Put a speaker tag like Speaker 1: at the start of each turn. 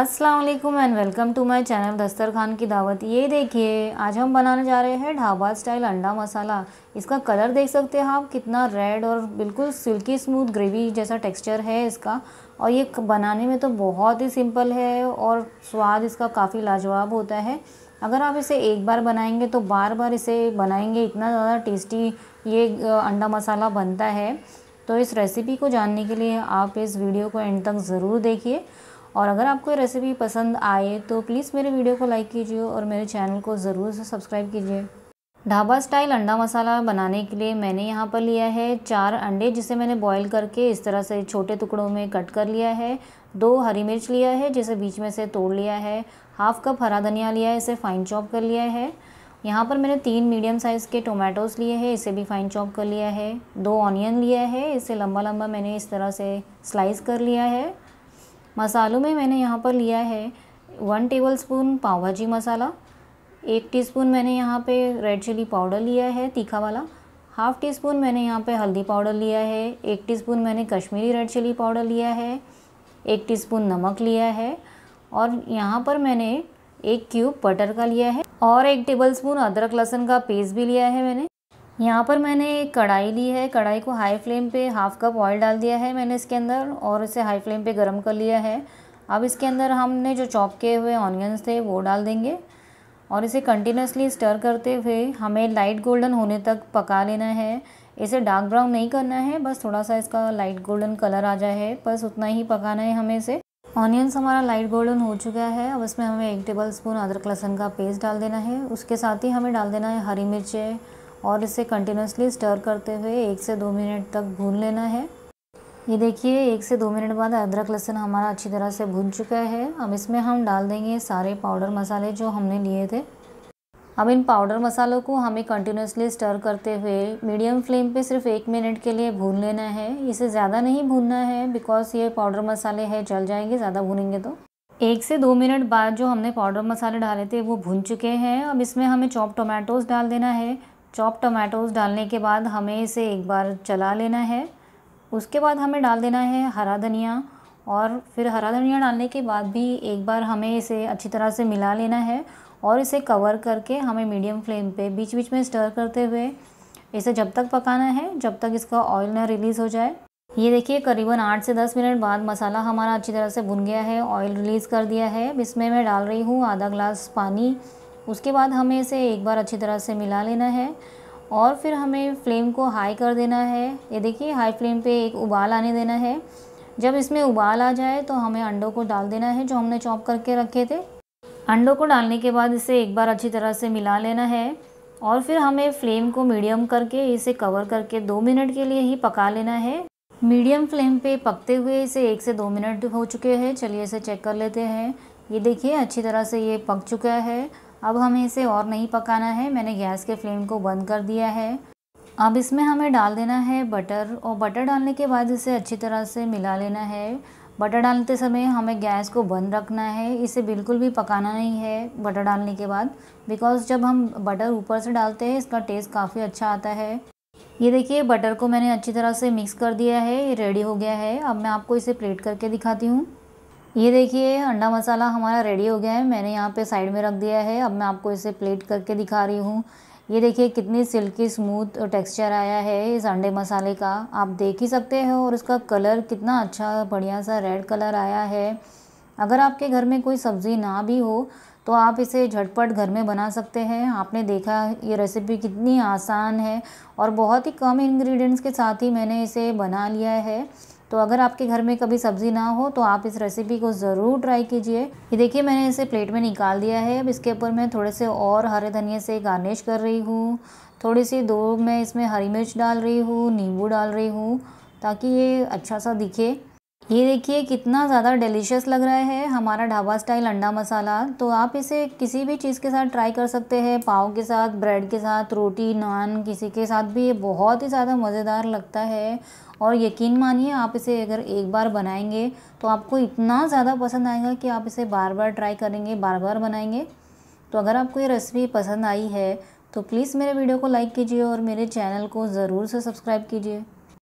Speaker 1: Aslam and welcome to my channel Dastarkhan ki Dawat ये देखिए आज हम बनाने जा रहे हैं ढाबा स्टाइल अंडा मसाला इसका कलर देख सकते हैं आप कितना रेड और बिल्कुल सिल्की स्मूथ ग्रेवी जैसा टेक्सचर है इसका और ये बनाने में तो बहुत ही सिंपल है और स्वाद इसका काफ़ी लाजवाब होता है अगर आप इसे एक बार बनाएंगे तो बार बार इसे बनाएंगे इतना ज़्यादा टेस्टी ये अंडा मसाला बनता है तो इस रेसिपी को जानने के लिए आप इस वीडियो को एंड तक ज़रूर देखिए और अगर आपको ये रेसिपी पसंद आए तो प्लीज़ मेरे वीडियो को लाइक कीजिए और मेरे चैनल को ज़रूर से सब्सक्राइब कीजिए ढाबा स्टाइल अंडा मसाला बनाने के लिए मैंने यहाँ पर लिया है चार अंडे जिसे मैंने बॉईल करके इस तरह से छोटे टुकड़ों में कट कर लिया है दो हरी मिर्च लिया है जिसे बीच में से तोड़ लिया है हाफ कप हरा धनिया लिया है इसे फ़ाइन चॉप कर लिया है यहाँ पर मैंने तीन मीडियम साइज़ के टोमेटोज़ लिए हैं इसे भी फ़ाइन चॉप कर लिया है दो ऑनियन लिया है इसे लंबा लंबा मैंने इस तरह से स्लाइस कर लिया है मसालों में मैंने यहाँ पर लिया है वन टेबल स्पून पाव भाजी मसाला एक टीस्पून मैंने यहाँ पे रेड चिली पाउडर लिया है तीखा वाला हाफ़ टी स्पून मैंने यहाँ पे हल्दी पाउडर लिया है एक टीस्पून मैंने कश्मीरी रेड चिली पाउडर लिया है एक टीस्पून नमक लिया है और यहाँ पर मैंने एक क्यूब बटर का लिया है और एक टेबल स्पून अदरक लहसुन का पेस्ट भी लिया है मैंने यहाँ पर मैंने एक कढ़ाई ली है कढ़ाई को हाई फ्लेम पे हाफ़ कप ऑयल डाल दिया है मैंने इसके अंदर और इसे हाई फ्लेम पे गरम कर लिया है अब इसके अंदर हमने जो चॉप किए हुए ऑनियंस थे वो डाल देंगे और इसे कंटिन्यूसली स्टर करते हुए हमें लाइट गोल्डन होने तक पका लेना है इसे डार्क ब्राउन नहीं करना है बस थोड़ा सा इसका लाइट गोल्डन कलर आ जाए बस उतना ही पकाना है हमें इसे ऑनियंस हमारा लाइट गोल्डन हो चुका है अब इसमें हमें एक टेबल स्पून अदरक लहसुन का पेस्ट डाल देना है उसके साथ ही हमें डाल देना है हरी मिर्चें और इसे कंटिन्यूसली स्टर करते हुए एक से दो मिनट तक भून लेना है ये देखिए एक से दो मिनट बाद अदरक लहसुन हमारा अच्छी तरह से भून चुका है अब इसमें हम डाल देंगे सारे पाउडर मसाले जो हमने लिए थे अब इन पाउडर मसालों को हमें कंटिन्यूसली स्टर करते हुए मीडियम फ्लेम पे सिर्फ एक मिनट के लिए भून लेना है इसे ज़्यादा नहीं भूनना है बिकॉज ये पाउडर मसाले हैं जल जाएंगे ज़्यादा भूनेंगे तो एक से दो मिनट बाद जो हमने पाउडर मसाले डाले थे वो भून चुके हैं अब इसमें हमें चॉप टोमेटोज़ डाल देना है चॉप टमाटोज़ डालने के बाद हमें इसे एक बार चला लेना है उसके बाद हमें डाल देना है हरा धनिया और फिर हरा धनिया डालने के बाद भी एक बार हमें इसे अच्छी तरह से मिला लेना है और इसे कवर करके हमें मीडियम फ्लेम पे बीच बीच में स्टर करते हुए इसे जब तक पकाना है जब तक इसका ऑयल ना रिलीज़ हो जाए ये देखिए करीबन आठ से दस मिनट बाद मसाला हमारा अच्छी तरह से भुन गया है ऑयल रिलीज़ कर दिया है इसमें मैं डाल रही हूँ आधा ग्लास पानी उसके बाद हमें इसे एक बार अच्छी तरह से मिला लेना है और फिर हमें फ्लेम को हाई कर देना है ये देखिए हाई फ्लेम पे एक उबाल आने देना है जब इसमें उबाल आ जाए तो हमें अंडों को डाल देना है जो हमने चॉप करके रखे थे अंडों को डालने के बाद इसे एक बार अच्छी तरह से मिला लेना है और फिर हमें फ्लेम को मीडियम करके इसे कवर करके दो मिनट के लिए ही पका लेना है मीडियम फ्लेम पे पकते हुए इसे एक से दो मिनट हो चुके हैं चलिए इसे चेक कर लेते हैं ये देखिए अच्छी तरह से ये पक चुका है अब हमें इसे और नहीं पकाना है मैंने गैस के फ्लेम को बंद कर दिया है अब इसमें हमें डाल देना है बटर और बटर डालने के बाद इसे अच्छी तरह से मिला लेना है बटर डालते समय हमें गैस को बंद रखना है इसे बिल्कुल भी पकाना नहीं है बटर डालने के बाद बिकॉज़ जब हम बटर ऊपर से डालते हैं इसका टेस्ट काफ़ी अच्छा आता है ये देखिए बटर को मैंने अच्छी तरह से मिक्स कर दिया है ये रेडी हो गया है अब मैं आपको इसे प्लेट करके दिखाती हूँ ये देखिए अंडा मसाला हमारा रेडी हो गया है मैंने यहाँ पे साइड में रख दिया है अब मैं आपको इसे प्लेट करके दिखा रही हूँ ये देखिए कितनी सिल्की स्मूथ टेक्सचर आया है इस अंडे मसाले का आप देख ही सकते हैं और इसका कलर कितना अच्छा बढ़िया सा रेड कलर आया है अगर आपके घर में कोई सब्ज़ी ना भी हो तो आप इसे झटपट घर में बना सकते हैं आपने देखा ये रेसिपी कितनी आसान है और बहुत ही कम इन्ग्रीडियंट्स के साथ ही मैंने इसे बना लिया है तो अगर आपके घर में कभी सब्ज़ी ना हो तो आप इस रेसिपी को ज़रूर ट्राई कीजिए ये देखिए मैंने इसे प्लेट में निकाल दिया है अब इसके ऊपर मैं थोड़े से और हरे धनिए से गार्निश कर रही हूँ थोड़ी सी दो मैं इसमें हरी मिर्च डाल रही हूँ नींबू डाल रही हूँ ताकि ये अच्छा सा दिखे ये देखिए कितना ज़्यादा डिलीशियस लग रहा है हमारा ढाबा स्टाइल अंडा मसाला तो आप इसे किसी भी चीज़ के साथ ट्राई कर सकते हैं पाव के साथ ब्रेड के साथ रोटी नान किसी के साथ भी ये बहुत ही ज़्यादा मज़ेदार लगता है और यकीन मानिए आप इसे अगर एक बार बनाएंगे तो आपको इतना ज़्यादा पसंद आएगा कि आप इसे बार बार ट्राई करेंगे बार बार बनाएंगे तो अगर आपको ये रेसिपी पसंद आई है तो प्लीज़ मेरे वीडियो को लाइक कीजिए और मेरे चैनल को ज़रूर से सब्सक्राइब कीजिए